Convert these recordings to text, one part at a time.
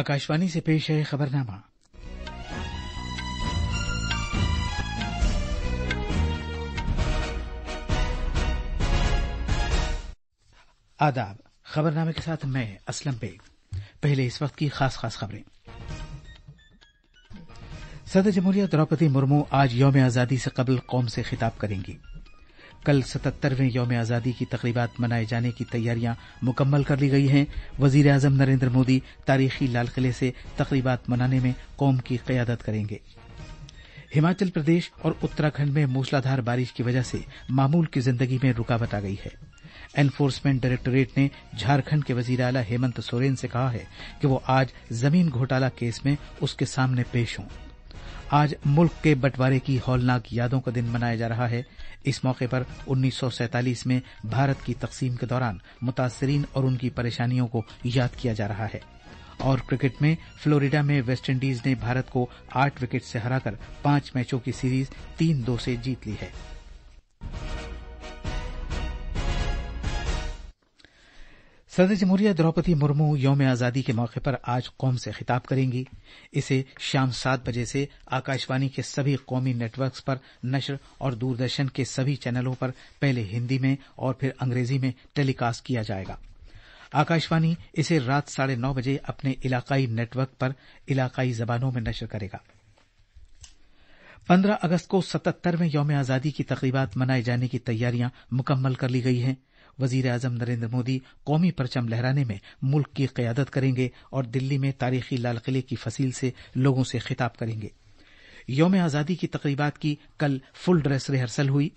आकाशवाणी से पेश है खबरनामा आदाब खबरनामे के साथ मैं असलम बेग पहले इस वक्त की खास खास खबरें सदर जमहूरिया द्रौपदी मुर्मू आज यौम आजादी से कबल कौम से खिताब करेंगी कल सतहत्तरवें योम आज़ादी की तकरीबात मनाए जाने की तैयारियां मुकम्मल कर ली गई हैं वजीर अजम नरेंद्र मोदी तारीखी लाल किले से तकरीबात मनाने में कौम की क्यादत करेंगे हिमाचल प्रदेश और उत्तराखंड में मूसलाधार बारिश की वजह से मामूल की जिंदगी में रूकावट आ गई है एनफोर्समेंट डायरेक्टोरेट ने झारखंड के वजीर अला हेमंत सोरेन से कहा है कि वो आज जमीन घोटाला केस में उसके सामने पेश हों आज मुल्क के बंटवारे की हौलनाक यादों का दिन मनाया जा रहा है इस मौके पर उन्नीस में भारत की तकसीम के दौरान मुतासरीन और उनकी परेशानियों को याद किया जा रहा है और क्रिकेट में फ्लोरिडा में वेस्टइंडीज ने भारत को आठ विकेट से हराकर पांच मैचों की सीरीज तीन दो से जीत ली है सदर जमहूरिया द्रौपदी मुर्मू योम आजादी के मौके पर आज कौम से खिताब करेंगी इसे शाम सात बजे से आकाशवाणी के सभी कौमी नेटवर्क पर नशर और दूरदर्शन के सभी चैनलों पर पहले हिन्दी में और फिर अंग्रेजी में टेलीकास्ट किया जाएगा आकाशवाणी इसे रात साढ़े नौ बजे अपने इलाकाई नेटवर्क पर इलाकाई जबानों में नश्र करेगा पन्द्रह अगस्त को सतहत्तरवें यौम आजादी की तकरीबा मनाये जाने की तैयारियां मुकम्मल कर ली गई हैं वजीर अजम नरेन्द्र मोदी कौमी परचम लहराने में मुल्क की क्यादत करेंगे और दिल्ली में तारीखी लाल किले की फसील से लोगों से खिताब करेंगे योम आज़ादी की तकरीबा की कल फुल ड्रेस रिहर्सल हुई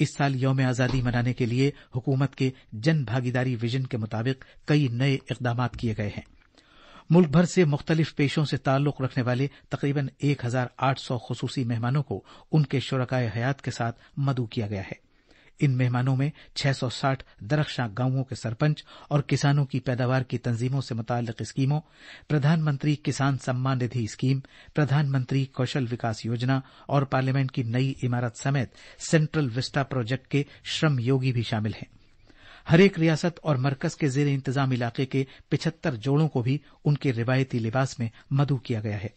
इस साल योम आज़ादी मनाने के लिए हुकूमत के जन भागीदारी विजन के मुताबिक कई नए इकदाम किए गए हैं मुल्क भर से मुख्तलिफ पेशों से ताल्लुक रखने वाले तकरीबन एक हजार आठ सौ खसूसी मेहमानों को उनके शुरकाय हयात के साथ मदू किया गया है इन मेहमानों में 660 दरख्शां गांवों के सरपंच और किसानों की पैदावार की तंजीमों से मुतल स्कीमों प्रधानमंत्री किसान सम्मान निधि स्कीम प्रधानमंत्री कौशल विकास योजना और पार्लियामेंट की नई इमारत समेत सेंट्रल विस्टा प्रोजेक्ट के श्रम योगी भी शामिल हैं हरेक रियासत और मरकज के जेर इंतजाम इलाके के पिछहत्तर जोड़ों को भी उनके रिवायती लिबास में मदू किया गया है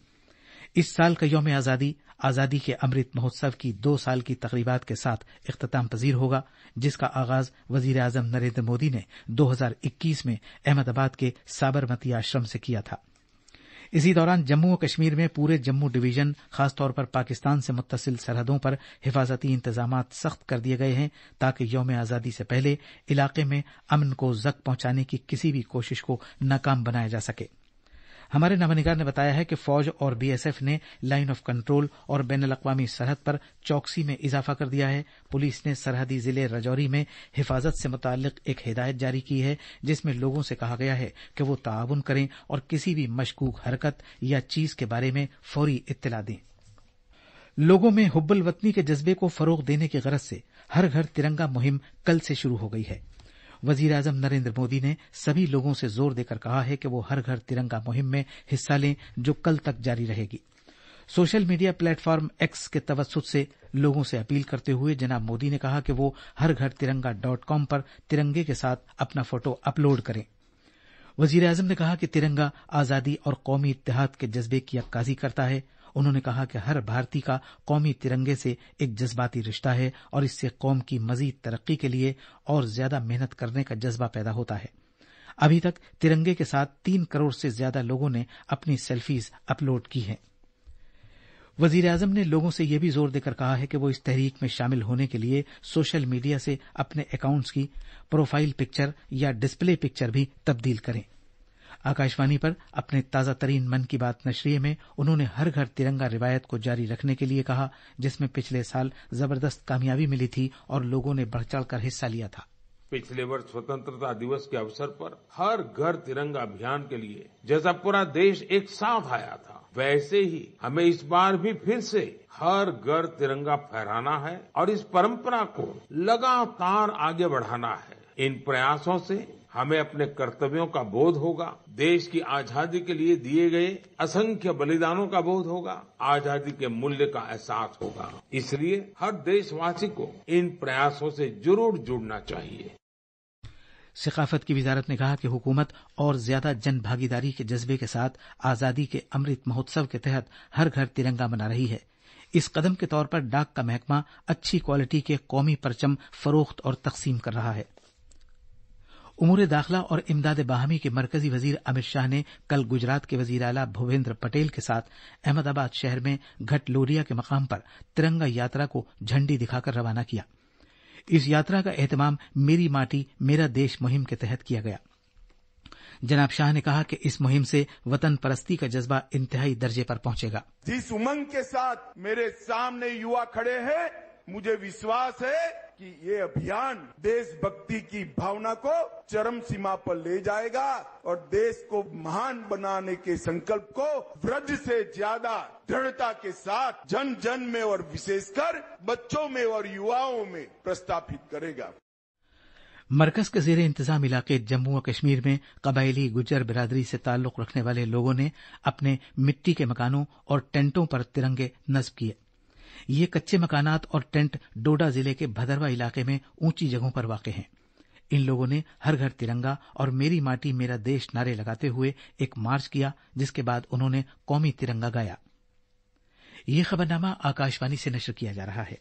इस साल का योम आज़ादी आज़ादी के अमृत महोत्सव की दो साल की तकरीबात के साथ अख्ताम पजीर होगा जिसका आगाज वजीर अजम नरेंद्र मोदी ने 2021 में अहमदाबाद के साबरमती आश्रम से किया था इसी दौरान जम्मू और कश्मीर में पूरे जम्मू डिवीजन खासतौर पर पाकिस्तान से मुतसिल सरहदों पर हिफाजती इंतजाम सख्त कर दिए गए हैं ताकि योम आज़ादी से पहले इलाके में अमन को जक पहुंचाने की किसी भी कोशिश को नाकाम बनाया जा सके हमारे नवनिगार ने बताया है कि फौज और बीएसएफ ने लाइन ऑफ कंट्रोल और बैन अवी सरहद पर चौकसी में इजाफा कर दिया है पुलिस ने सरहदी जिले रजौरी में हिफाजत से मुतक एक हिदायत जारी की है जिसमें लोगों से कहा गया है कि वो ताउन करें और किसी भी मशकूक हरकत या चीज के बारे में फौरी इत्तला दें लोगों में हुब्बल वतनी के जज्बे को फरोग देने की गरज से हर घर तिरंगा मुहिम कल से शुरू हो गई है वजीर आजम नरेंद्र मोदी ने सभी लोगों से जोर देकर कहा है कि वो हर घर तिरंगा मुहिम में हिस्सा लें जो कल तक जारी रहेगी सोशल मीडिया प्लेटफॉर्म एक्स के तवसुद से लोगों से अपील करते हुए जनाब मोदी ने कहा कि वो हर घर तिरंगा डॉट कॉम पर तिरंगे के साथ अपना फोटो अपलोड करें वजीर आजम ने कहा कि तिरंगा आजादी और कौमी इतिहाद के जज्बे की अक्काजी करता है उन्होंने कहा कि हर भारतीय का कौमी तिरंगे से एक जज्बाती रिश्ता है और इससे कौम की मजीद तरक्की के लिए और ज्यादा मेहनत करने का जज्बा पैदा होता है अभी तक तिरंगे के साथ तीन करोड़ से ज्यादा लोगों ने अपनी सेल्फीज अपलोड की हैं वजीर आजम ने लोगों से यह भी जोर देकर कहा है कि वो इस तहरीक में शामिल होने के लिए सोशल मीडिया से अपने अकाउंट्स की प्रोफाइल पिक्चर या डिस्प्ले पिक्चर भी तब्दील करें आकाशवाणी पर अपने ताजा तरीन मन की बात नशरिये में उन्होंने हर घर तिरंगा रिवायत को जारी रखने के लिए कहा जिसमें पिछले साल जबरदस्त कामयाबी मिली थी और लोगों ने बढ़ चढ़कर हिस्सा लिया था पिछले वर्ष स्वतंत्रता दिवस के अवसर पर हर घर तिरंगा अभियान के लिए जैसा पूरा देश एक साथ आया था वैसे ही हमें इस बार भी फिर से हर घर तिरंगा फहराना है और इस परंपरा को लगातार आगे बढ़ाना है इन प्रयासों से हमें अपने कर्तव्यों का बोध होगा देश की आजादी के लिए दिए गए असंख्य बलिदानों का बोध होगा आजादी के मूल्य का एहसास होगा इसलिए हर देशवासी को इन प्रयासों से जरूर जुड़ना चाहिए सकाफत की वजारत ने कहा कि हुकूमत और ज्यादा जन भागीदारी के जज्बे के साथ आजादी के अमृत महोत्सव के तहत हर घर तिरंगा मना रही है इस कदम के तौर पर डाक का महकमा अच्छी क्वालिटी के कौमी परचम फरोख्त और तकसीम कर रहा है उमूर दाखिला और इमदाद बाहमी के मरकजी वजीर अमित शाह ने कल गुजरात के वजीर अला भूपेन्द्र पटेल के साथ अहमदाबाद शहर में घट लोरिया के मकाम पर तिरंगा यात्रा को झंडी दिखाकर रवाना किया इस यात्रा का एहतमाम मेरी माटी मेरा देश मुहिम के तहत किया गया जनाब शाह ने कहा कि इस मुहिम से वतन परस्ती का जज्बा इंतहाई दर्जे पर पहुंचेगा जिस उमंग के साथ मेरे सामने युवा खड़े हैं मुझे विश्वास है कि ये अभियान देशभक्ति की भावना को चरम सीमा पर ले जाएगा और देश को महान बनाने के संकल्प को व्रज से ज्यादा दृढ़ता के साथ जन जन में और विशेषकर बच्चों में और युवाओं में प्रस्तापित करेगा मरकज के जेर इंतजाम इलाके जम्मू और कश्मीर में कबायली गुजर बिरादरी से ताल्लुक रखने वाले लोगों ने अपने मिट्टी के मकानों और टेंटों पर तिरंगे नस्ब किये ये कच्चे मकानात और टेंट डोडा जिले के भदरवा इलाके में ऊंची जगहों पर वाक़ हैं इन लोगों ने हर घर तिरंगा और मेरी माटी मेरा देश नारे लगाते हुए एक मार्च किया जिसके बाद उन्होंने कौमी तिरंगा गाया ये खबरनामा आकाशवाणी से नशर किया जा रहा है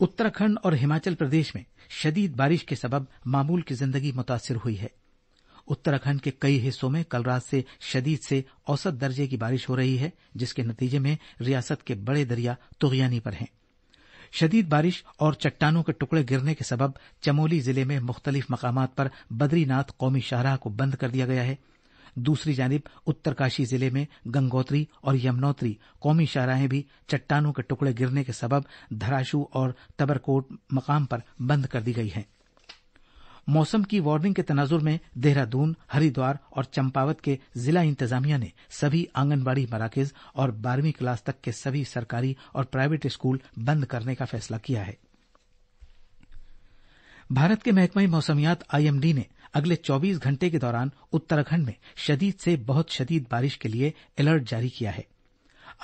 उत्तराखंड और हिमाचल प्रदेश में शदीद बारिश के सबब मामूल की जिंदगी मुतासर हुई है उत्तराखंड के कई हिस्सों में कल रात से शदीद से औसत दर्जे की बारिश हो रही है जिसके नतीजे में रियासत के बड़े दरिया तुगयानी पर हैं शदीद बारिश और चट्टानों के टुकड़े गिरने के सबब चमोली जिले में मुख्तलिफ मकाम पर बद्रीनाथ कौमी शाहराह को बंद कर दिया गया है दूसरी जानब उत्तरकाशी जिले में गंगोत्री और यमुनोत्री कौमी शाहराहें भी चट्टानों के टुकड़े गिरने के सबब धराशू और तबरकोट मकाम पर बंद कर दी गई हैं मौसम की वार्निंग के तनाजुर में देहरादून हरिद्वार और चंपावत के जिला इंतजामिया ने सभी आंगनबाड़ी मराकज और बारहवीं क्लास तक के सभी सरकारी और प्राइवेट स्कूल बंद करने का फैसला किया है भारत के महकमा मौसमियात आईएमडी ने अगले 24 घंटे के दौरान उत्तराखंड में शदीद से बहुत शदीद बारिश के लिए अलर्ट जारी किया है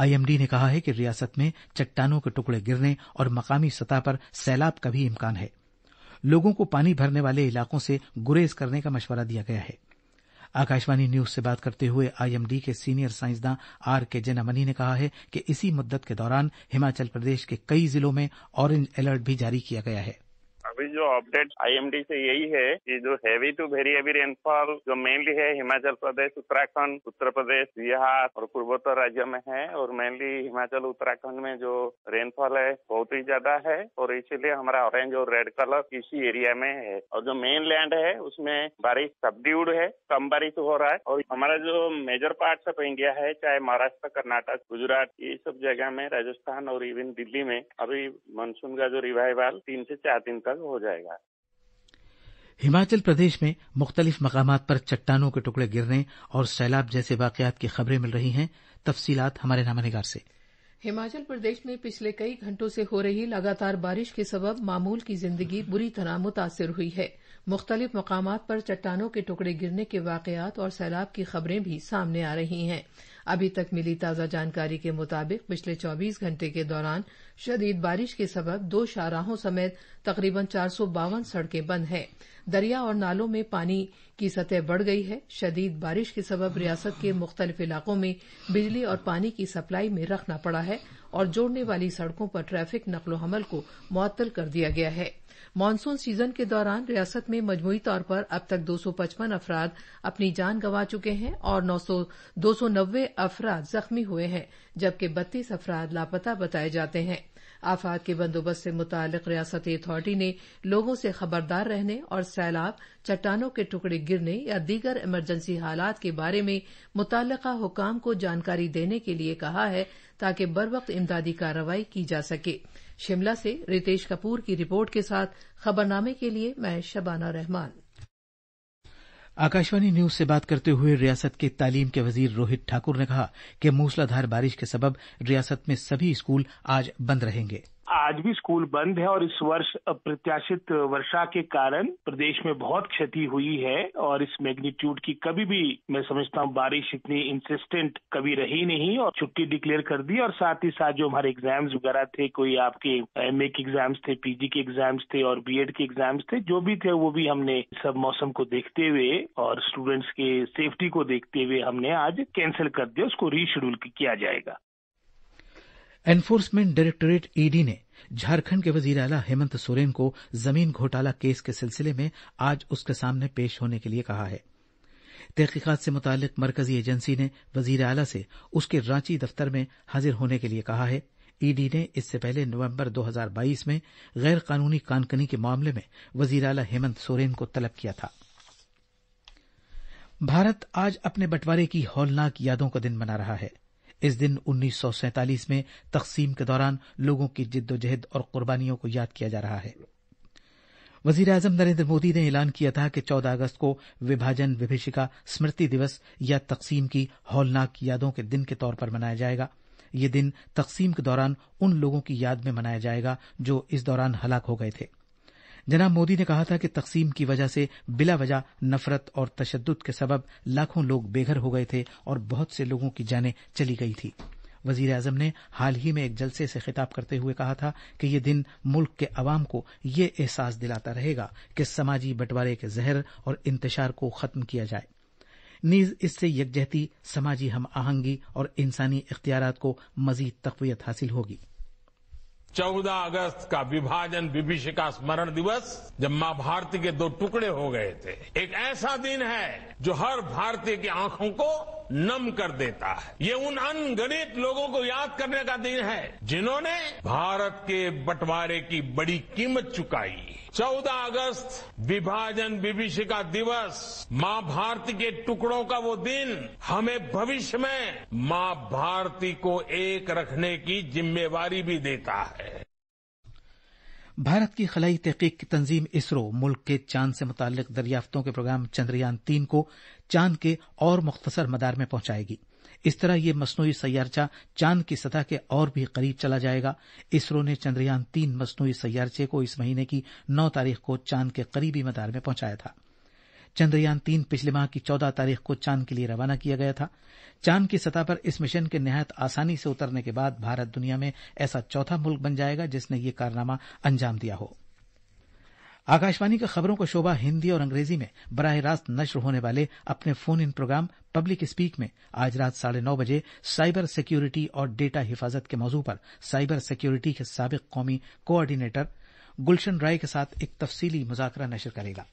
आईएमडी ने कहा है कि रियासत में चट्टानों के टुकड़े गिरने और मकामी सतह पर सैलाब का भी इम्कान है लोगों को पानी भरने वाले इलाकों से गुरेज करने का मशवरा दिया गया है आकाशवाणी न्यूज से बात करते हुए आईएमडी के सीनियर साइंसदान आर के जेनामनी ने कहा है कि इसी मुद्दत के दौरान हिमाचल प्रदेश के कई जिलों में ऑरेंज अलर्ट भी जारी किया गया है अभी जो अपडेट आईएमडी से यही है कि जो heavy to very heavy rainfall जो मेनली है हिमाचल प्रदेश उत्तराखंड उत्तर प्रदेश बिहार और पूर्वोत्तर राज्य में है और मेनली हिमाचल उत्तराखंड में जो रेनफॉल है बहुत ही ज्यादा है और इसीलिए हमारा ऑरेंज और रेड कलर इसी एरिया में है और जो मेन लैंड है उसमें बारिश सब्ड्यूड है कम बारिश हो रहा है और हमारा जो मेजर पार्ट ऑफ इंडिया है चाहे महाराष्ट्र कर्नाटक गुजरात ये सब जगह में राजस्थान और इवन दिल्ली में अभी मानसून का जो रिवाइवल तीन से चार दिन तक हो जाएगा हिमाचल प्रदेश में मुख्तलिफ मकाम पर चट्टानों के टुकड़े गिरने और सैलाब जैसे वाकयात की खबरें मिल रही हैं तफसीलात हमारे नामानिगार से हिमाचल प्रदेश में पिछले कई घंटों से हो रही लगातार बारिश के सबब मामूल की जिंदगी बुरी तरह मुतासर हुई है मुख्तलिफ मकाम पर चट्टानों के टुकड़े गिरने के वाकयात और सैलाब की खबरें भी सामने आ रही हैं अभी तक मिली ताजा जानकारी के मुताबिक पिछले चौबीस घंटे के दौरान शदीद बारिश के सबब दो शाहराहों समेत तकरीबन चार सौ बावन सड़कें बंद हैं दरिया और नालों में पानी की सतह बढ़ गई है शदीद बारिश के सबब रियासत के मुख्तलिफ इलाकों में बिजली और पानी की सप्लाई में रखना पड़ा है और जोड़ने वाली सड़कों पर ट्रैफिक नकलो हमल को मुअत्तल कर दिया गया है मानसून सीजन के दौरान रियासत में मजमुई तौर पर अब तक 255 अफराद अपनी जान गंवा चुके हैं और दो सौ नब्बे अफराद जख्मी हुए हैं जबकि बत्तीस अफराद लापता बताए जाते हैं आफात के बंदोबस्त से मुतعلق रियासती अथॉरिटी ने लोगों से खबरदार रहने और सैलाब चट्टानों के टुकड़े गिरने या दीगर इमरजेंसी हालात के बारे में मुतल हुकाम को जानकारी देने के लिए कहा है ताकि बर वक्त इमदादी कार्रवाई की जा सके शिमला से रितेश कपूर की रिपोर्ट के साथ खबरनामे के लिए मैं शबाना रहमान आकाशवाणी न्यूज से बात करते हुए रियासत के तालीम के वजीर रोहित ठाकुर ने कहा कि मूसलाधार बारिश के सबब रियासत में सभी स्कूल आज बंद रहेंगे आज भी स्कूल बंद है और इस वर्ष अप्रत्याशित वर्षा के कारण प्रदेश में बहुत क्षति हुई है और इस मैग्नीट्यूड की कभी भी मैं समझता हूँ बारिश इतनी इंसिस्टेंट कभी रही नहीं और छुट्टी डिक्लेयर कर दी और साथ ही साथ जो हमारे एग्जाम्स वगैरह थे कोई आपके एम के एग्जाम्स थे पीजी के एग्जाम्स थे और बीएड के एग्जाम्स थे जो भी थे वो भी हमने सब मौसम को देखते हुए और स्टूडेंट्स के सेफ्टी को देखते हुए हमने आज कैंसिल कर दिया उसको रीशेड्यूल किया जाएगा एनफोर्समेंट डायरेक्टोरेट ईडी e ने झारखंड के वजीर अला हेमंत सोरेन को जमीन घोटाला केस के सिलसिले में आज उसके सामने पेश होने के लिए कहा है तहकीकात से मुतालिक मरकजी एजेंसी ने वजीर अला से उसके रांची दफ्तर में हाजिर होने के लिए कहा है ईडी e ने इससे पहले नवंबर 2022 में गैर कानूनी कानकनी के मामले में वजीर अला हेमंत सोरेन को तलब किया था भारत आज अपने बंटवारे की हौलनाक यादों का दिन मना रहा है इस दिन उन्नीस में तकसीम के दौरान लोगों की जिद्दोजहद और कुर्बानियों को याद किया जा रहा है वजीर अजम नरेंद्र मोदी ने ऐलान किया था कि 14 अगस्त को विभाजन विभिषिका स्मृति दिवस या तकसीम की हौलनाक यादों के दिन के तौर पर मनाया जाएगा ये दिन तकसीम के दौरान उन लोगों की याद में मनाया जाएगा जो इस दौरान हलाक हो गए थे जनाब मोदी ने कहा था कि तकसीम की वजह से बिला वजह नफरत और तशद के सबब लाखों लोग बेघर हो गए थे और बहुत से लोगों की जाने चली गई थी वजीर अजम ने हाल ही में एक जलसे से खिताब करते हुए कहा था कि यह दिन मुल्क के अवाम को ये एहसास दिलाता रहेगा कि समाजी बंटवारे के जहर और इंतजार को खत्म किया जाए नीज इससे यकजहती समाजी हम आहंगी और इंसानी इख्तियार को मजीद तकवीत हासिल होगी चौदह अगस्त का विभाजन विभीषिका स्मरण दिवस जब मां भारती के दो टुकड़े हो गए थे एक ऐसा दिन है जो हर भारतीय की आंखों को नम कर देता है ये उन अनगणित लोगों को याद करने का दिन है जिन्होंने भारत के बंटवारे की बड़ी कीमत चुकाई 14 अगस्त विभाजन विभीषिका दिवस मां भारती के टुकड़ों का वो दिन हमें भविष्य में मां भारती को एक रखने की जिम्मेवारी भी देता है भारत की खलाई तहकीक की तंजीम इसरो मुल्क के चांद से मुतालिक दरियाफ्तों के प्रोग्राम चंद्रयान तीन को चांद के और मुख्तसर मदार में पहुंचाएगी इस तरह ये मसनू सैयारचा चांद की सतह के और भी करीब चला जाएगा इसरो ने चंद्रयान तीन मसनू सैयारचे को इस महीने की नौ तारीख को चांद के करीबी मदार में पहुंचाया था चंद्रयान तीन पिछले माह की चौदह तारीख को चांद के लिए रवाना किया गया था चांद की सतह पर इस मिशन के नहायत आसानी से उतरने के बाद भारत दुनिया में ऐसा चौथा मुल्क बन जाएगा जिसने ये कारनामा अंजाम दिया हो आकाशवाणी की खबरों का शोभा हिंदी और अंग्रेजी में बराह रास्त नश्र होने वाले अपने phone in programme public speak में आज रात साढ़े नौ बजे साइबर सिक्योरिटी और डेटा हिफाजत के मौजू पर साइबर सिक्योरिटी के सबक कौमी कोऑर्डिनेटर गुलशन राय के साथ एक तफसीली मुजाकरा नशर करेगा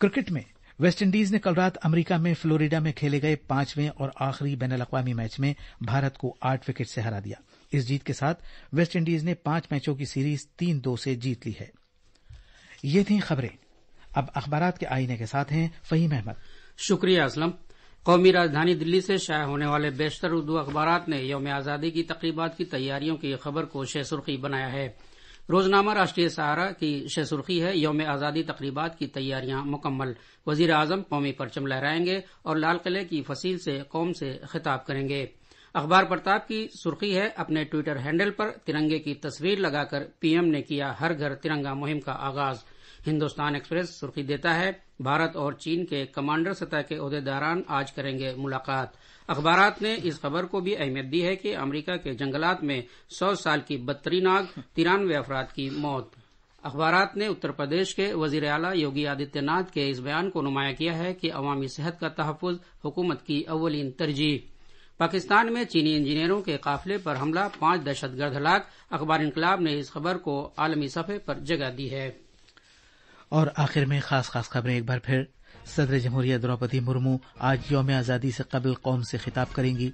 क्रिकेट में वेस्टइंडीज ने कल रात अमरीका में फ्लोरिडा में खेले गए पांचवें और आखिरी बैन अवी मैच में भारत को आठ विकेट से हरा दिया इस जीत के साथ वेस्टइंडीज ने पांच मैचों की सीरीज तीन दो से जीत ली है ये थी खबरें अब अखबार के आईने के साथ हैं फहीम अहमद शुक्रिया असलम कौमी राजधानी दिल्ली से शाया होने वाले बेशतर उर्दू अखबार ने योम आज़ादी की तकरीबा की तैयारियों की खबर को शह सुर्खी बनाया है रोजनामा राष्ट्रीय सहारा की शह सुर्खी है योम आज़ादी तकरीबा की तैयारियां मुकम्मल वजीर आजम कौमी परचम लहराएंगे और लाल किले की फसील से कौम से खिताब करेंगे अखबार प्रताप की सुर्खी है अपने ट्विटर हैंडल पर तिरंगे की तस्वीर लगाकर पीएम ने किया हर घर तिरंगा मुहिम का आगाज़ हिंदुस्तान एक्सप्रेस सुर्खी देता है भारत और चीन के कमांडर सतह के अहदेदारान आज करेंगे मुलाकात अखबार ने इस खबर को भी अहमियत दी है कि अमेरिका के जंगलात में सौ साल की बदतरीन आग तिरानवे अफराद की मौत अखबार ने उत्तर प्रदेश के वजीर अला योगी आदित्यनाथ के इस बयान को नुमाया किया है कि अवामी सेहत का तहफ़ हुकूमत की अवलिन तरजीह पाकिस्तान में चीनी इंजीनियरों के काफिले पर हमला पांच दहशतगर्द हलाक अखबार इनकलाब ने इस खबर को आलमी सफे पर जगह दी है और आखिर में खास खास खबरें एक बार फिर सदर जमहूरिया द्रौपदी मुर्मू आज योम आज़ादी से कबल कौम से खिताब करेंगी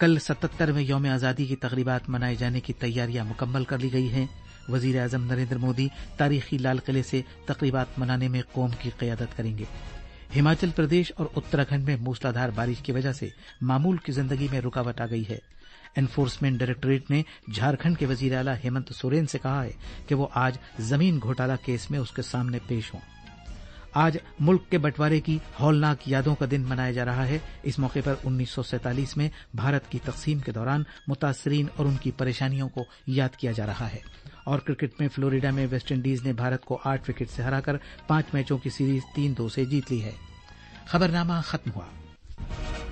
कल सतहत्तरवें योम आज़ादी की तकरीबात मनाए जाने की तैयारियां मुकम्मल कर ली गई हैं वजीर अजम नरेंद्र मोदी तारीखी लाल किले से तकरीबात मनाने में कौम की क्यादत करेंगे हिमाचल प्रदेश और उत्तराखंड में मूसलाधार बारिश की वजह से मामूल की जिंदगी में रुकावट आ गई है एनफोर्समेंट डायरेक्टरेट ने झारखंड के वजीर अला हेमंत सोरेन से कहा है कि वो आज जमीन घोटाला केस में उसके सामने पेश हों आज मुल्क के बंटवारे की हौलनाक यादों का दिन मनाया जा रहा है इस मौके पर उन्नीस में भारत की तकसीम के दौरान मुतासरीन और उनकी परेशानियों को याद किया जा रहा है और क्रिकेट में फ्लोरिडा में वेस्टइंडीज ने भारत को आठ विकेट से हराकर पांच मैचों की सीरीज तीन दो से जीत ली है खबरनामा खत्म हुआ